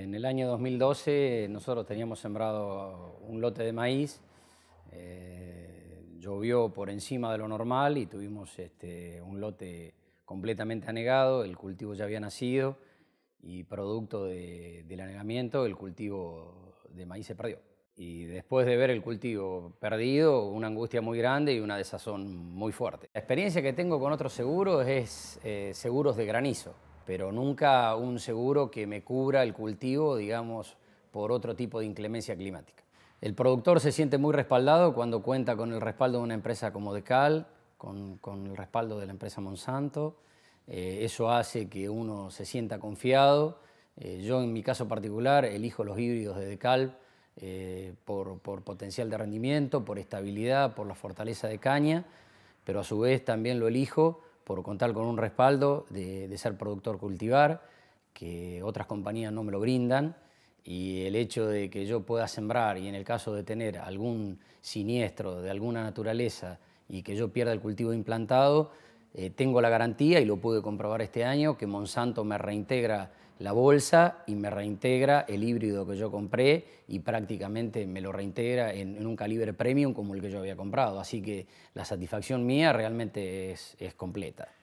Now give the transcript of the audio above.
En el año 2012 nosotros teníamos sembrado un lote de maíz, eh, llovió por encima de lo normal y tuvimos este, un lote completamente anegado, el cultivo ya había nacido y producto del anegamiento el cultivo de maíz se perdió. Y después de ver el cultivo perdido, una angustia muy grande y una desazón muy fuerte. La experiencia que tengo con otros seguros es eh, seguros de granizo pero nunca un seguro que me cubra el cultivo, digamos, por otro tipo de inclemencia climática. El productor se siente muy respaldado cuando cuenta con el respaldo de una empresa como Decal, con, el respaldo de la empresa Monsanto. Eh, eso hace que uno se sienta confiado. Eh, yo en mi caso particular elijo los híbridos de Decal eh, por potencial de rendimiento, por estabilidad, por la fortaleza de caña, pero a su vez también lo elijo por contar con un respaldo de, ser productor cultivar, que otras compañías no me lo brindan, y el hecho de que yo pueda sembrar y en el caso de tener algún siniestro de alguna naturaleza y que yo pierda el cultivo implantado, eh, tengo la garantía y lo pude comprobar este año que Monsanto me reintegra la bolsa y me reintegra el híbrido que yo compré y prácticamente me lo reintegra en, un calibre premium como el que yo había comprado. Así que la satisfacción mía realmente es completa.